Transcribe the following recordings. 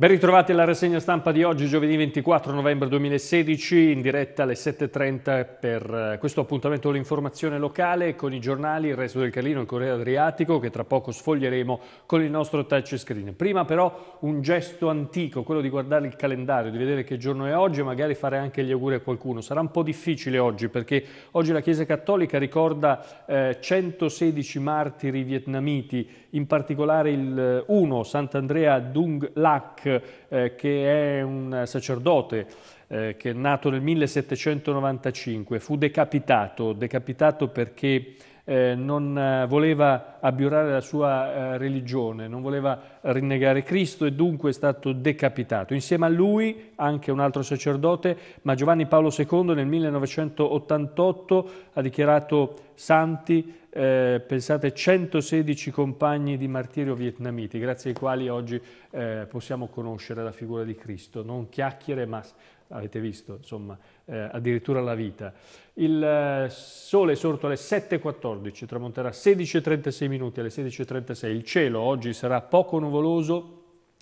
Ben ritrovati alla rassegna stampa di oggi, giovedì 24 novembre 2016, in diretta alle 7.30 per eh, questo appuntamento con l'informazione locale con i giornali, il resto del Carlino, il Corriere Adriatico che tra poco sfoglieremo con il nostro touchscreen. Prima però un gesto antico, quello di guardare il calendario, di vedere che giorno è oggi e magari fare anche gli auguri a qualcuno. Sarà un po' difficile oggi perché oggi la Chiesa Cattolica ricorda eh, 116 martiri vietnamiti, in particolare il 1 eh, Sant'Andrea Dung Lac eh, che è un sacerdote eh, che è nato nel 1795, fu decapitato, decapitato perché eh, non eh, voleva abbiurare la sua eh, religione, non voleva rinnegare Cristo e dunque è stato decapitato. Insieme a lui anche un altro sacerdote, ma Giovanni Paolo II nel 1988 ha dichiarato santi, eh, pensate, 116 compagni di martirio vietnamiti, grazie ai quali oggi eh, possiamo conoscere la figura di Cristo, non chiacchiere ma avete visto, insomma, eh, addirittura la vita. Il eh, sole è sorto alle 7.14, tramonterà 16.36 minuti alle 16.36. Il cielo oggi sarà poco nuvoloso,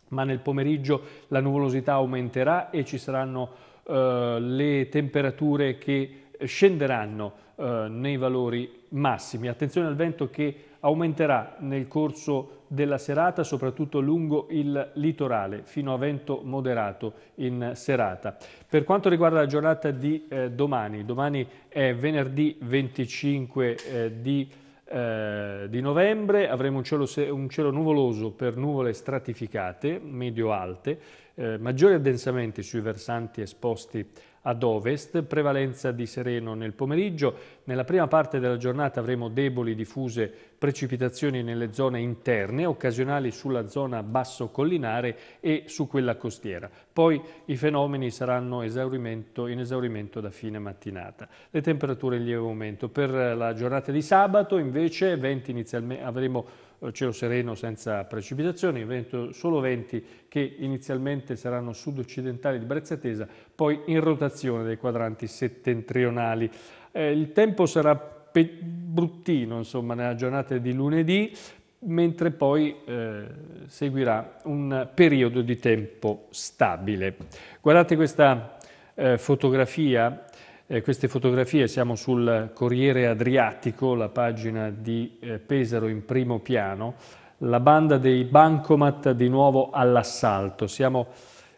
ma nel pomeriggio la nuvolosità aumenterà e ci saranno eh, le temperature che scenderanno eh, nei valori massimi. Attenzione al vento che aumenterà nel corso della serata, soprattutto lungo il litorale, fino a vento moderato in serata. Per quanto riguarda la giornata di eh, domani, domani è venerdì 25 eh, di, eh, di novembre, avremo un cielo, un cielo, nuvoloso per nuvole stratificate, medio-alte, eh, maggiori addensamenti sui versanti esposti ad ovest, prevalenza di sereno nel pomeriggio. Nella prima parte della giornata avremo deboli diffuse precipitazioni nelle zone interne, occasionali sulla zona basso collinare e su quella costiera. Poi i fenomeni saranno esaurimento, in esaurimento da fine mattinata. Le temperature in lieve aumento. Per la giornata di sabato invece venti inizialmente avremo eh, cielo sereno senza precipitazioni, vento solo venti che inizialmente saranno sud-occidentali di brezza tesa, poi in rotazione dei quadranti settentrionali. Eh, il tempo sarà bruttino insomma, nella giornata di lunedì, mentre poi eh, seguirà un periodo di tempo stabile. Guardate questa eh, fotografia eh, queste fotografie siamo sul Corriere Adriatico, la pagina di eh, Pesaro in primo piano, la banda dei bancomat di nuovo all'assalto. Siamo,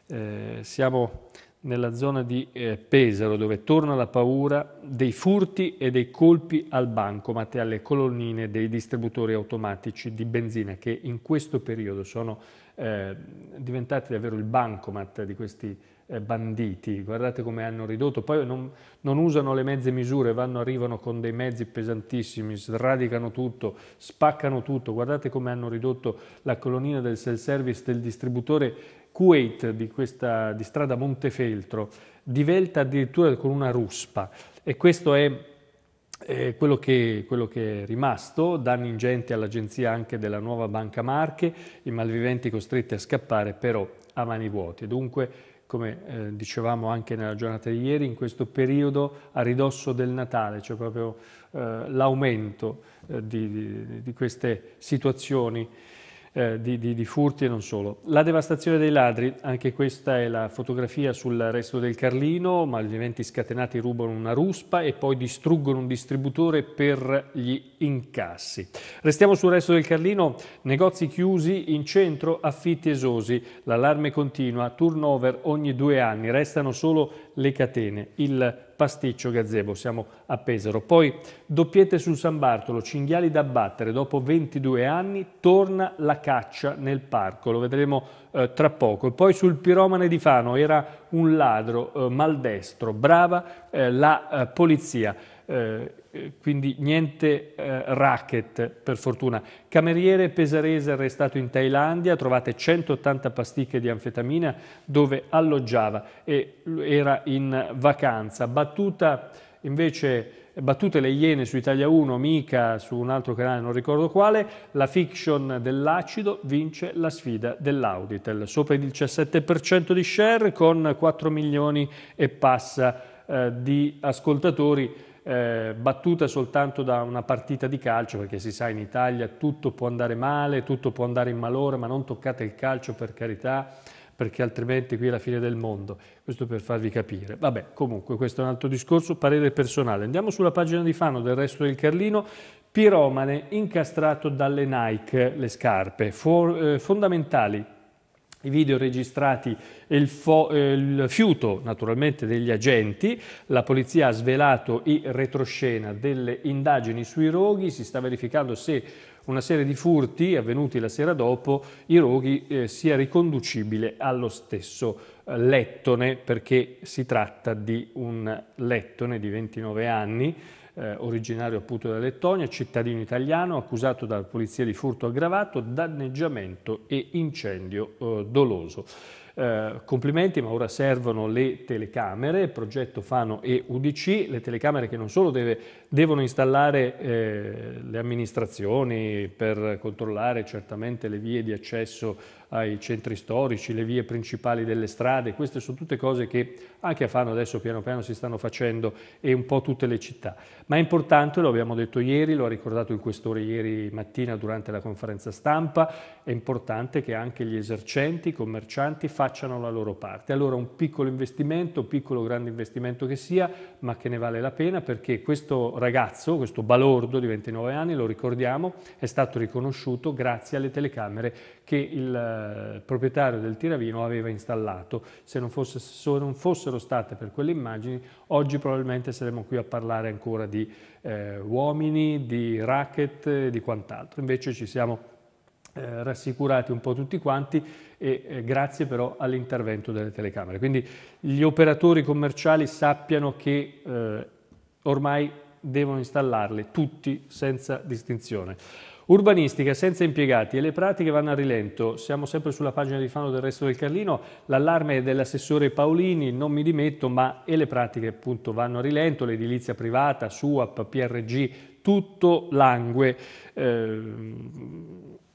eh, siamo, nella zona di eh, Pesaro dove torna la paura dei furti e dei colpi al bancomat e alle colonnine dei distributori automatici di benzina che in questo periodo sono eh, diventati davvero il bancomat di questi eh, banditi, guardate come hanno ridotto, poi non, non, usano le mezze misure, vanno, arrivano con dei mezzi pesantissimi, sradicano tutto, spaccano tutto, guardate come hanno ridotto la colonnina del self-service del distributore Kuwait di, questa, di strada Montefeltro, divelta addirittura con una ruspa e questo è eh, quello, che, quello, che, è rimasto, danni ingenti all'agenzia anche della nuova Banca Marche, i malviventi costretti a scappare però a mani vuote. Dunque come eh, dicevamo anche nella giornata di ieri, in questo periodo a ridosso del Natale, cioè proprio eh, l'aumento eh, di, di, di, queste situazioni eh, di, di, di, furti e non solo. La devastazione dei ladri, anche questa è la fotografia sul resto del Carlino, malviventi scatenati rubano una ruspa e poi distruggono un distributore per gli incassi. Restiamo sul resto del Carlino, negozi chiusi in centro, affitti esosi, l'allarme continua, turnover ogni due anni, restano solo le catene. Il pasticcio gazebo, siamo a Pesaro. Poi doppiette sul San Bartolo, cinghiali da battere, dopo 22 anni torna la caccia nel parco, lo vedremo eh, tra poco. poi sul piromane di Fano, era un ladro eh, maldestro, brava eh, la eh, polizia. Eh, eh, quindi niente eh, racket per fortuna. Cameriere pesarese arrestato in Thailandia, trovate 180 pasticche di anfetamina dove alloggiava e era in vacanza. Battuta invece battute le Iene su Italia 1, mica su un altro canale, non ricordo quale, la fiction dell'acido vince la sfida dell'Auditel, sopra il 17% di share con 4 milioni e passa eh, di ascoltatori eh, battuta soltanto da una partita di calcio, perché si sa in Italia tutto può andare male, tutto può andare in malore, ma non toccate il calcio per carità, perché altrimenti qui è la fine del mondo. Questo per farvi capire. Vabbè, comunque questo è un altro discorso, parere personale. Andiamo sulla pagina di Fano del resto del Carlino. Piromane incastrato dalle Nike, le scarpe, for, eh, fondamentali i video registrati e il, eh, il, fiuto naturalmente degli agenti, la polizia ha svelato i retroscena delle indagini sui roghi, si sta verificando se una serie di furti avvenuti la sera dopo i roghi eh, sia riconducibile allo stesso eh, lettone perché si tratta di un lettone di 29 anni eh, originario appunto della Lettonia, cittadino italiano, accusato dalla polizia di furto aggravato, danneggiamento e incendio eh, doloso. Eh, complimenti, ma ora servono le telecamere, progetto Fano e UDC, le telecamere che non solo deve, devono installare eh, le amministrazioni per controllare certamente le vie di accesso ai centri storici, le vie principali delle strade, queste sono tutte cose che anche a Fano adesso piano piano si stanno facendo e un po' tutte le città. Ma è importante, lo abbiamo detto ieri, lo ha ricordato il questore ieri mattina durante la conferenza stampa, è importante che anche gli esercenti, i commercianti facciano la loro parte. Allora un piccolo investimento, piccolo o grande investimento che sia, ma che ne vale la pena perché questo ragazzo, questo balordo di 29 anni, lo ricordiamo, è stato riconosciuto grazie alle telecamere che il proprietario del tiravino aveva installato. Se non, fosse, se non fossero state per quelle immagini, oggi probabilmente saremmo qui a parlare ancora di eh, uomini, di racket e di quant'altro. Invece ci siamo eh, rassicurati un po' tutti quanti e eh, grazie però all'intervento delle telecamere. Quindi gli operatori commerciali sappiano che eh, ormai devono installarle tutti senza distinzione. Urbanistica senza impiegati e le pratiche vanno a rilento. Siamo sempre sulla pagina di Fano del resto del Carlino. L'allarme è dell'assessore Paolini, non mi dimetto, ma e le pratiche appunto vanno a rilento. L'edilizia privata, SUAP, PRG, tutto langue. Eh,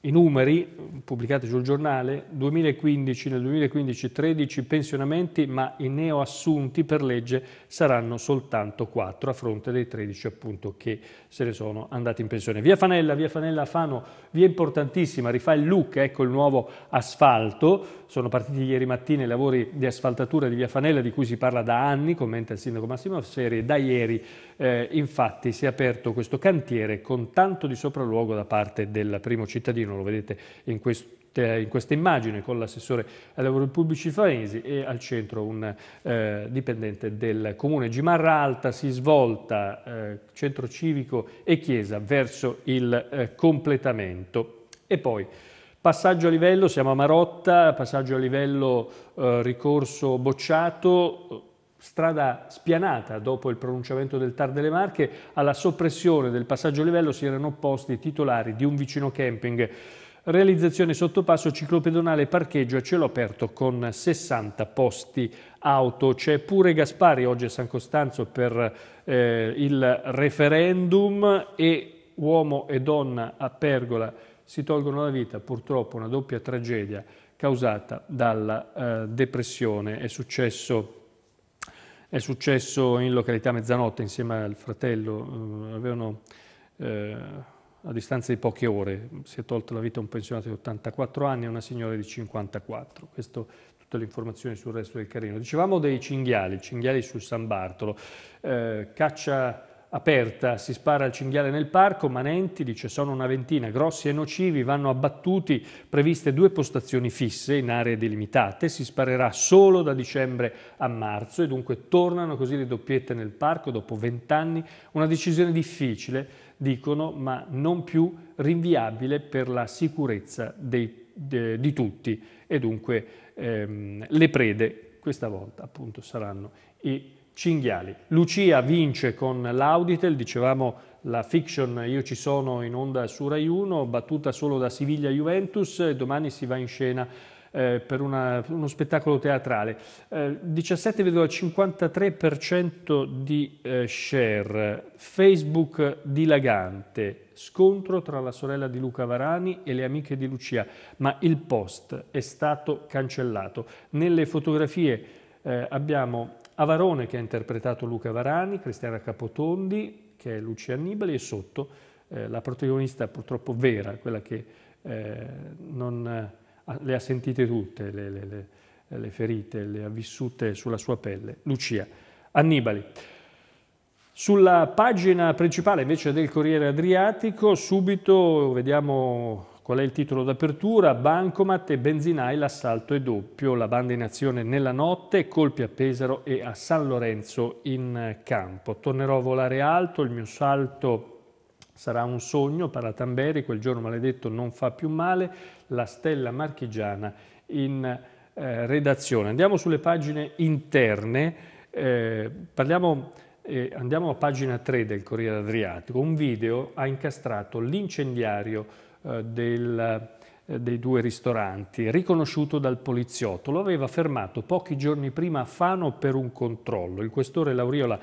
i numeri, pubblicati sul giornale, 2015, nel 2015 13 pensionamenti, ma i neoassunti per legge saranno soltanto 4 a fronte dei 13 appunto che se ne sono andati in pensione. Via Fanella, via Fanella Fano, via importantissima, rifà il look, ecco il nuovo asfalto, sono partiti ieri mattina i lavori di asfaltatura di via Fanella di cui si parla da anni, commenta il sindaco Massimo Seri, da ieri eh, infatti si è aperto questo cantiere con tanto di sopralluogo da parte del primo cittadino, lo vedete in questo in questa immagine con l'assessore ai lavori pubblici Faenesi e al centro un eh, dipendente del comune Gimarra Alta si svolta eh, centro civico e chiesa verso il eh, completamento e poi passaggio a livello siamo a Marotta passaggio a livello eh, ricorso bocciato strada spianata dopo il pronunciamento del TAR delle Marche, alla soppressione del passaggio livello si erano opposti i titolari di un vicino camping. Realizzazione sottopasso ciclopedonale parcheggio a cielo aperto con 60 posti auto. C'è pure Gaspari oggi a San Costanzo per eh, il referendum e uomo e donna a Pergola si tolgono la vita, purtroppo una doppia tragedia causata dalla eh, depressione. È successo è successo in località Mezzanotte insieme al fratello, eh, avevano eh, a distanza di poche ore, si è tolto la vita un pensionato di 84 anni e una signora di 54. Questo tutte le informazioni sul resto del Carino. Dicevamo dei cinghiali, cinghiali sul San Bartolo, eh, caccia aperta, si spara al cinghiale nel parco, Manenti dice sono una ventina, grossi e nocivi vanno abbattuti, previste due postazioni fisse in aree delimitate, si sparerà solo da dicembre a marzo e dunque tornano così le doppiette nel parco dopo vent'anni, una decisione difficile, dicono, ma non più rinviabile per la sicurezza dei, de, di tutti e dunque ehm, le prede questa volta appunto saranno i cinghiali. Lucia vince con l'Auditel, dicevamo la fiction Io ci sono in onda su Rai 1, battuta solo da Siviglia-Juventus domani si va in scena eh, per una, uno spettacolo teatrale. Eh, 17,53% di eh, share, Facebook dilagante, scontro tra la sorella di Luca Varani e le amiche di Lucia, ma il post è stato cancellato. Nelle fotografie eh, abbiamo Avarone che ha interpretato Luca Varani, Cristiana Capotondi che è Lucia Annibali e sotto eh, la protagonista purtroppo vera, quella che eh, non, eh, le ha sentite tutte le, le, le ferite, le ha vissute sulla sua pelle, Lucia Annibali. Sulla pagina principale invece del Corriere Adriatico subito vediamo Qual è il titolo d'apertura? Bancomat e benzinai, l'assalto è doppio, la banda in azione nella notte, colpi a Pesaro e a San Lorenzo in campo. Tornerò a volare alto, il mio salto sarà un sogno, parla Tamberi, quel giorno maledetto non fa più male, la stella marchigiana in eh, redazione. Andiamo sulle pagine interne, eh, parliamo, eh, andiamo a pagina 3 del Corriere Adriatico, un video ha incastrato l'incendiario eh, del, eh, dei due ristoranti, riconosciuto dal poliziotto. Lo aveva fermato pochi giorni prima a Fano per un controllo. Il questore Lauriola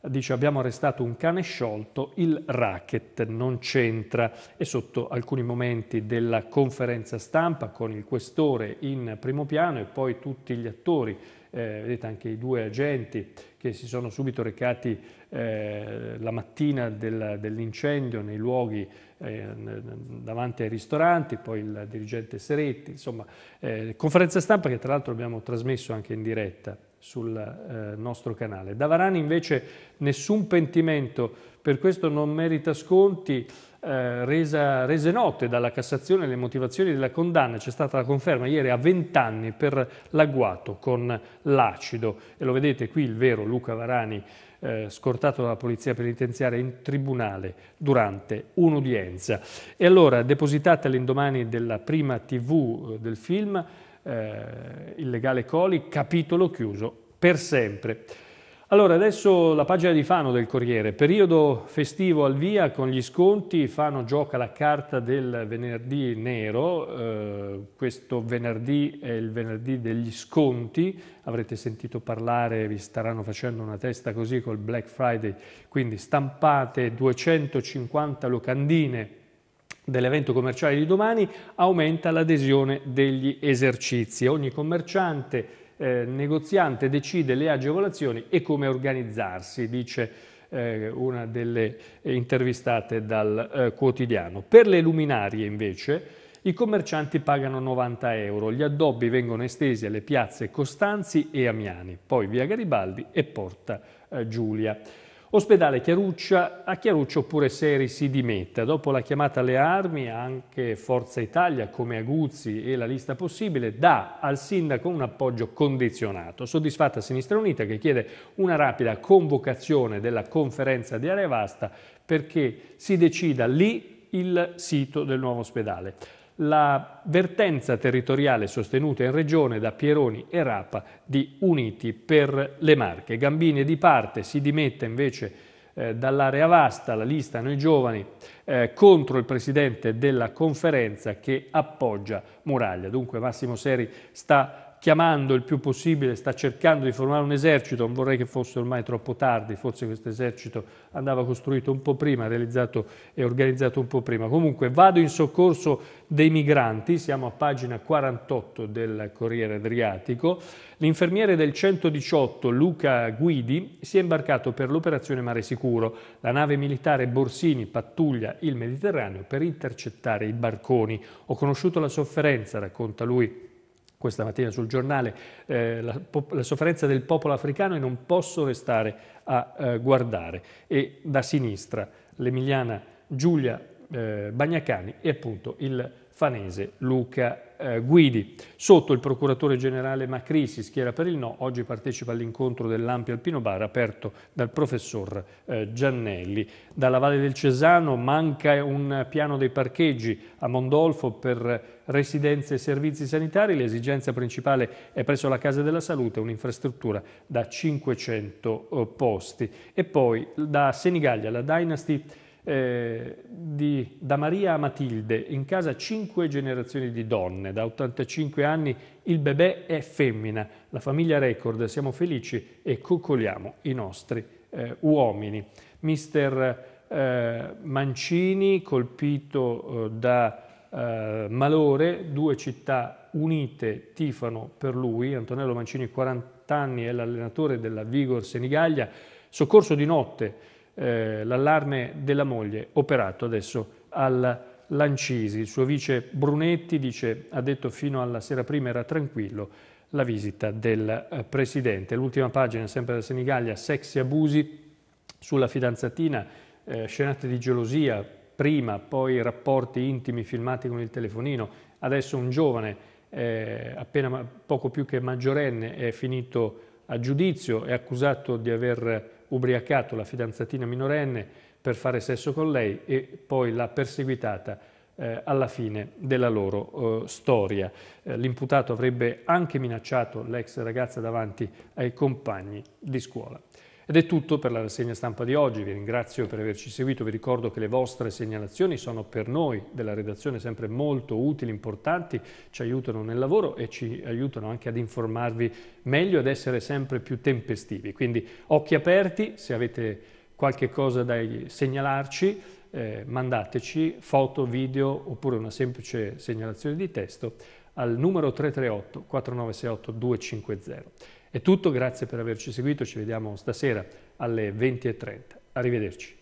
dice abbiamo arrestato un cane sciolto, il racket non c'entra e sotto alcuni momenti della conferenza stampa con il questore in primo piano e poi tutti gli attori, eh, vedete anche i due agenti che si sono subito recati eh, la mattina dell'incendio nei luoghi eh, davanti ai ristoranti, poi il dirigente Seretti, insomma, eh, conferenza stampa che tra l'altro abbiamo trasmesso anche in diretta sul eh, nostro canale. Da Varani invece nessun pentimento, per questo non merita sconti, eh, resa, rese note dalla Cassazione le motivazioni della condanna. C'è stata la conferma ieri a 20 anni per l'agguato con l'acido. E lo vedete qui il vero Luca Varani eh, scortato dalla polizia penitenziaria in tribunale durante un'udienza. E allora, depositata all'indomani della prima tv eh, del film, eh, il legale Coli, capitolo chiuso per sempre. Allora, adesso la pagina di Fano del Corriere, periodo festivo al via con gli sconti, Fano gioca la carta del venerdì nero, eh, questo venerdì è il venerdì degli sconti, avrete sentito parlare, vi staranno facendo una testa così col Black Friday, quindi stampate 250 locandine dell'evento commerciale di domani, aumenta l'adesione degli esercizi, ogni commerciante eh, negoziante decide le agevolazioni e come organizzarsi, dice eh, una delle intervistate dal eh, quotidiano. Per le luminarie invece i commercianti pagano 90 euro, gli addobbi vengono estesi alle piazze Costanzi e Amiani, poi via Garibaldi e Porta eh, Giulia. Ospedale Chiaruccia, a Chiaruccia oppure Seri si dimetta. Dopo la chiamata alle armi anche Forza Italia come Aguzzi e la lista possibile dà al sindaco un appoggio condizionato. Soddisfatta Sinistra Unita che chiede una rapida convocazione della conferenza di area vasta perché si decida lì il sito del nuovo ospedale la vertenza territoriale sostenuta in regione da Pieroni e Rapa di Uniti per le Marche. Gambini di parte si dimette invece eh, dall'area vasta, la lista Noi Giovani, eh, contro il presidente della conferenza che appoggia Muraglia. Dunque Massimo Seri sta chiamando il più possibile, sta cercando di formare un esercito, non vorrei che fosse ormai troppo tardi, forse questo esercito andava costruito un po' prima, realizzato e organizzato un po' prima. Comunque vado in soccorso dei migranti, siamo a pagina 48 del Corriere Adriatico, l'infermiere del 118 Luca Guidi si è imbarcato per l'operazione Mare Sicuro, la nave militare Borsini pattuglia il Mediterraneo per intercettare i barconi. Ho conosciuto la sofferenza, racconta lui questa mattina sul giornale, eh, la, la, sofferenza del popolo africano e non posso restare a eh, guardare. E da sinistra l'emiliana Giulia eh, Bagnacani e appunto il fanese Luca eh, Guidi. Sotto il procuratore generale Macri si schiera per il no, oggi partecipa all'incontro dell'Ampio Alpino Bar aperto dal professor eh, Giannelli. Dalla Valle del Cesano manca un piano dei parcheggi a Mondolfo per residenze e servizi sanitari, l'esigenza principale è presso la Casa della Salute, un'infrastruttura da 500 eh, posti. E poi da Senigallia la Dynasty eh, di, da Maria a Matilde, in casa cinque generazioni di donne, da 85 anni il bebè è femmina, la famiglia record, siamo felici e coccoliamo i nostri eh, uomini. Mister eh, Mancini colpito eh, da eh, malore, due città unite tifano per lui, Antonello Mancini 40 anni è l'allenatore della Vigor Senigallia, soccorso di notte eh, l'allarme della moglie operato adesso al Lancisi. Il suo vice Brunetti dice, ha detto fino alla sera prima era tranquillo la visita del eh, Presidente. L'ultima pagina sempre da Senigallia, sexy abusi sulla fidanzatina, eh, scenate di gelosia, prima, poi rapporti intimi filmati con il telefonino, adesso un giovane eh, appena poco più che maggiorenne è finito a giudizio, è accusato di aver ubriacato la fidanzatina minorenne per fare sesso con lei e poi l'ha perseguitata eh, alla fine della loro eh, storia. Eh, L'imputato avrebbe anche minacciato l'ex ragazza davanti ai compagni di scuola. Ed è tutto per la rassegna stampa di oggi, vi ringrazio per averci seguito, vi ricordo che le vostre segnalazioni sono per noi della redazione sempre molto utili, importanti, ci aiutano nel lavoro e ci aiutano anche ad informarvi meglio ed essere sempre più tempestivi. Quindi occhi aperti, se avete qualche cosa da segnalarci, eh, mandateci foto, video oppure una semplice segnalazione di testo al numero 338 4968 250. È tutto, grazie per averci seguito, ci vediamo stasera alle 20.30. Arrivederci.